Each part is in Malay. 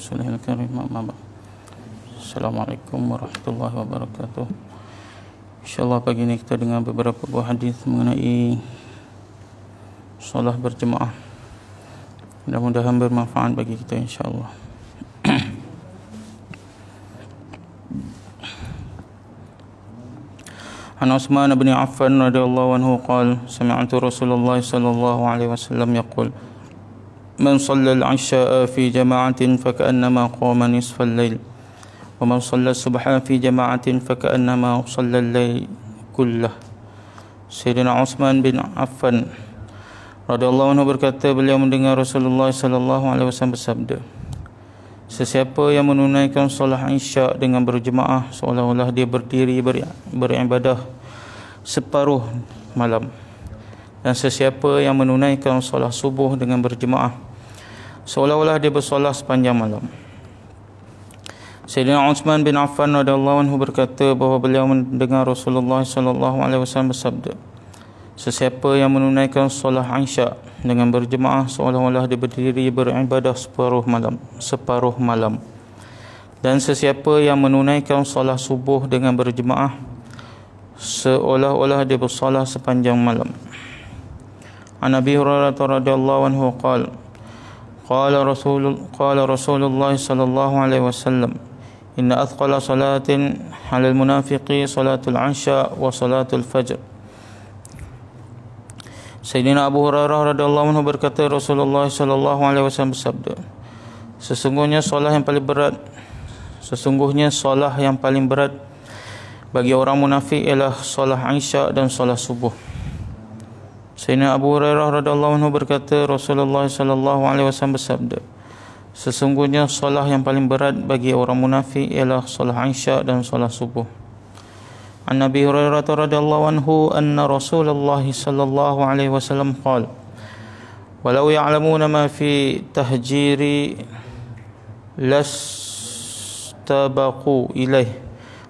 رسوله الكريم أما بعد السلام عليكم ورحمة الله وبركاته إن شاء الله pagi ini kita dengar beberapa buah hadis mengenai solah berjemaah mudah-mudahan bermanfaat bagi kita إن شاء الله عن عثمان بن عفان رضي الله عنه قال سمعت رسول الله صلى الله عليه وسلم يقول من صلى العشاء في جماعة فكأنما قام نصف الليل ومن صلى الصبح في جماعة فكأنما صلى الليل كله سيدنا عثمان بن عفان رضي الله عنه berkata beliau mendengar Rasulullah sallallahu alaihi wasallam bersabda Sesiapa yang menunaikan solat isyak dengan berjemaah seolah-olah dia berdiri beribadah separuh malam dan sesiapa yang menunaikan solat subuh dengan berjemaah seolah-olah dia bersolat sepanjang malam. Sayyidina Uthman bin Affan radhiyallahu anhu berkata bahawa beliau mendengar Rasulullah sallallahu alaihi wasallam bersabda, sesiapa yang menunaikan solat Isyak dengan berjemaah seolah-olah dia berdiri beribadah separuh malam, separuh malam. Dan sesiapa yang menunaikan solat subuh dengan berjemaah seolah-olah dia bersolat sepanjang malam. An Abi Hurairah radhiyallahu anhu qala قال رسول قال رسول الله صلى الله عليه وسلم إن أثقل صلاة على المنافق صلاة العشاء وصلاة الفجر سيدنا أبو هريرة رضي berkata Rasulullah Sallallahu Alaihi Wasallam عليه bersabda sesungguhnya solat yang paling berat sesungguhnya solat yang paling berat bagi orang munafik ialah solat Aisyah dan solat subuh. Sayyidina Abu Hurairah radhiyallahu anhu berkata Rasulullah sallallahu alaihi wasallam bersabda Sesungguhnya solat yang paling berat bagi orang munafik ialah solat Isya dan solat subuh. An Nabi Hurairah radhiyallahu anhu anna Rasulullah sallallahu alaihi wasallam qala Walau ya'lamuna ma fi tahjiri lastabaqu ilaih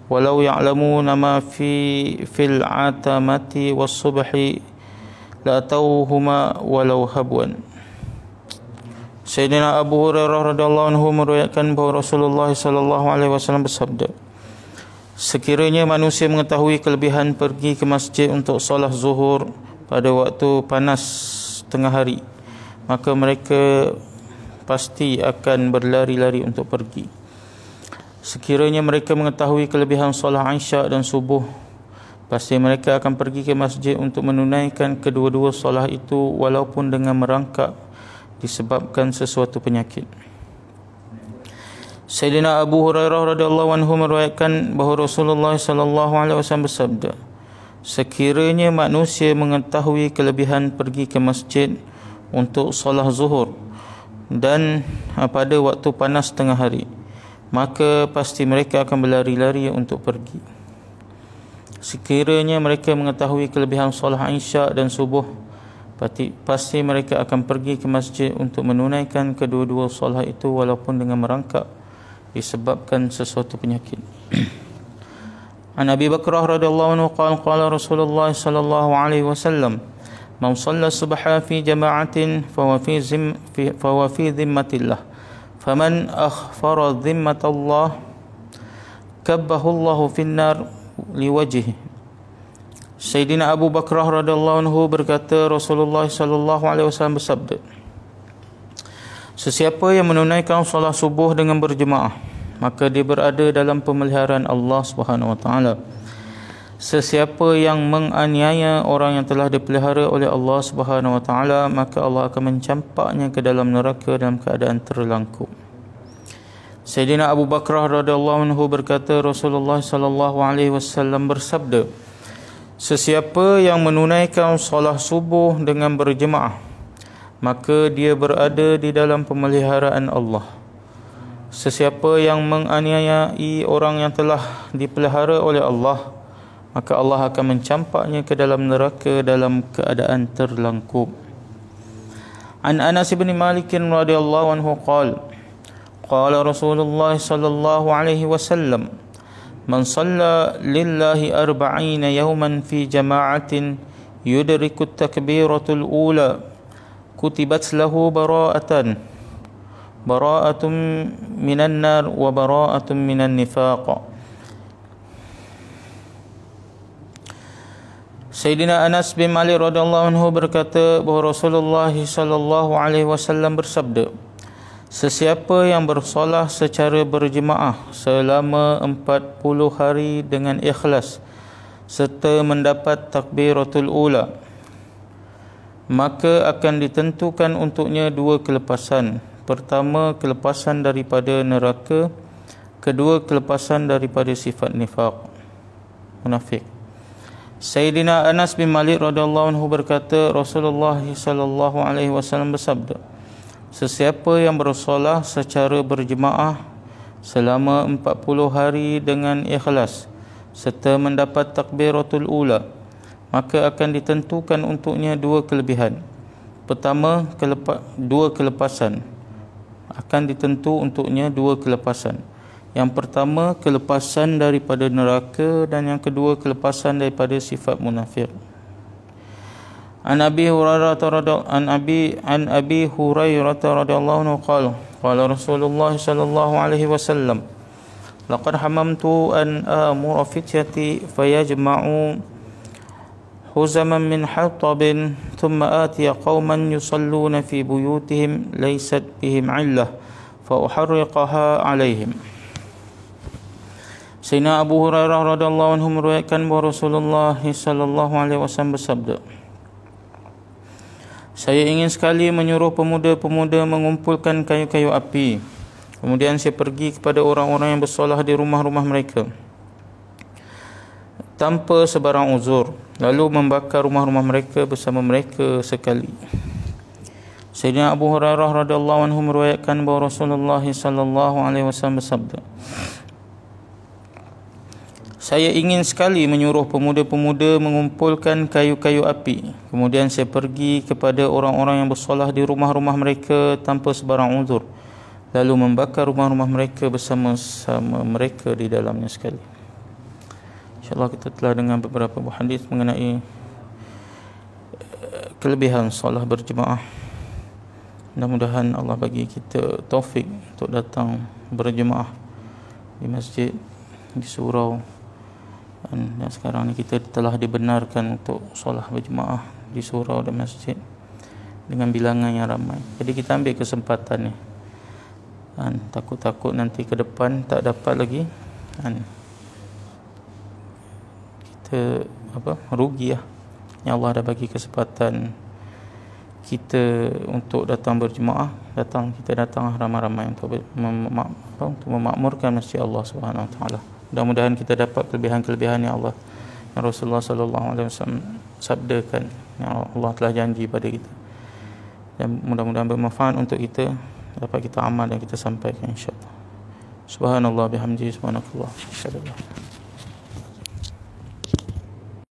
walau ya'lamuna ma fi fil atamati was subhi la tawhuma walau habwan Sayyidina Abu Hurairah radhiyallahu anhu meriwayatkan bahawa Rasulullah sallallahu alaihi wasallam bersabda Sekiranya manusia mengetahui kelebihan pergi ke masjid untuk solat zuhur pada waktu panas tengah hari maka mereka pasti akan berlari-lari untuk pergi Sekiranya mereka mengetahui kelebihan solat Aisyah dan subuh Pasti mereka akan pergi ke masjid untuk menunaikan kedua-dua solah itu walaupun dengan merangkak disebabkan sesuatu penyakit. Sayyidina Abu Hurairah radhiyallahu anhu meriwayatkan bahawa Rasulullah sallallahu alaihi wasallam bersabda, "Sekiranya manusia mengetahui kelebihan pergi ke masjid untuk solah zuhur dan ah, pada waktu panas tengah hari, maka pasti mereka akan berlari-lari untuk pergi." Sekiranya mereka mengetahui kelebihan solat Aisyah dan subuh, pasti mereka akan pergi ke masjid untuk menunaikan kedua-dua solat itu walaupun dengan merangkak disebabkan sesuatu penyakit. An Abi Bakrah radhiyallahu anhu qala qala Rasulullah sallallahu alaihi wasallam man shalla subha fi jama'atin fa huwa fi zim fa huwa fi zimmatillah faman akhfara zimmatallah kabbahu Allahu fin nar liwajih Sayyidina Abu Bakrah radhiyallahu anhu berkata Rasulullah sallallahu alaihi wasallam bersabda Sesiapa yang menunaikan solat subuh dengan berjemaah maka dia berada dalam pemeliharaan Allah Subhanahu wa taala Sesiapa yang menganiaya orang yang telah dipelihara oleh Allah Subhanahu wa taala maka Allah akan mencampaknya ke dalam neraka dalam keadaan terlangkup Sayyidina Abu Bakrah radhiyallahu anhu berkata Rasulullah sallallahu alaihi wasallam bersabda Sesiapa yang menunaikan solat subuh dengan berjemaah maka dia berada di dalam pemeliharaan Allah Sesiapa yang menganiaya orang yang telah dipelihara oleh Allah maka Allah akan mencampaknya ke dalam neraka dalam keadaan terlangkup An Anas bin Malik radhiyallahu anhu qala قال رسول الله صلى الله عليه وسلم من صلى لله أربعين يوما في جماعة يدرك التكبيرة الأولى كتبت له براءة براءة من النار وبراءة من النفاق Sayyidina Anas bin Malik radhiyallahu anhu berkata bahawa Rasulullah sallallahu alaihi wasallam bersabda Sesiapa yang bersolah secara berjemaah selama 40 hari dengan ikhlas serta mendapat takbiratul ula maka akan ditentukan untuknya dua kelepasan pertama kelepasan daripada neraka kedua kelepasan daripada sifat nifaq munafik Sayyidina Anas bin Malik radhiyallahu anhu berkata Rasulullah sallallahu alaihi wasallam bersabda Sesiapa yang bersolah secara berjemaah selama 40 hari dengan ikhlas serta mendapat takbiratul ula, maka akan ditentukan untuknya dua kelebihan. Pertama, kelepa, dua kelepasan. Akan ditentu untuknya dua kelepasan. Yang pertama, kelepasan daripada neraka dan yang kedua, kelepasan daripada sifat munafik. عن أبي هريرة رضي عن أبي عن أبي هريرة رضي الله عنه قال قال رسول الله صلى الله عليه وسلم لقد حممت أن آمر فتيتي فيجمع حزما من حطب ثم آتي قوما يصلون في بيوتهم ليست بهم علة فأحرقها عليهم سيدنا أبو رضي الله عنه radhiyallahu anhu رسول الله صلى الله عليه وسلم bersabda Saya ingin sekali menyuruh pemuda-pemuda mengumpulkan kayu-kayu api. Kemudian saya pergi kepada orang-orang yang bersolah di rumah-rumah mereka. Tanpa sebarang uzur. Lalu membakar rumah-rumah mereka bersama mereka sekali. Sayyidina Abu Hurairah radhiyallahu anhu meriwayatkan bahawa Rasulullah sallallahu alaihi wasallam bersabda. Saya ingin sekali menyuruh pemuda-pemuda mengumpulkan kayu-kayu api. Kemudian saya pergi kepada orang-orang yang bersolah di rumah-rumah mereka tanpa sebarang uzur. Lalu membakar rumah-rumah mereka bersama-sama mereka di dalamnya sekali. InsyaAllah kita telah dengar beberapa buah hadis mengenai eh, kelebihan solah berjemaah. Mudah-mudahan Allah bagi kita taufik untuk datang berjemaah di masjid, di surau, Kan? dan yang sekarang ni kita telah dibenarkan untuk solah berjemaah di surau dan masjid dengan bilangan yang ramai jadi kita ambil kesempatan ni dan takut-takut nanti ke depan tak dapat lagi dan kita apa rugi lah Ya Allah dah bagi kesempatan kita untuk datang berjemaah datang kita datang lah ramai-ramai untuk, mem- untuk memakmurkan masjid Allah Subhanahu Wa Taala mudah-mudahan kita dapat kelebihan-kelebihan yang Allah yang Rasulullah sallallahu alaihi wasallam sabdakan yang Allah telah janji pada kita. Dan mudah-mudahan bermanfaat untuk kita dapat kita amal dan kita sampaikan insya-Allah. Subhanallah bihamdihi Subhanallah, Assalamualaikum.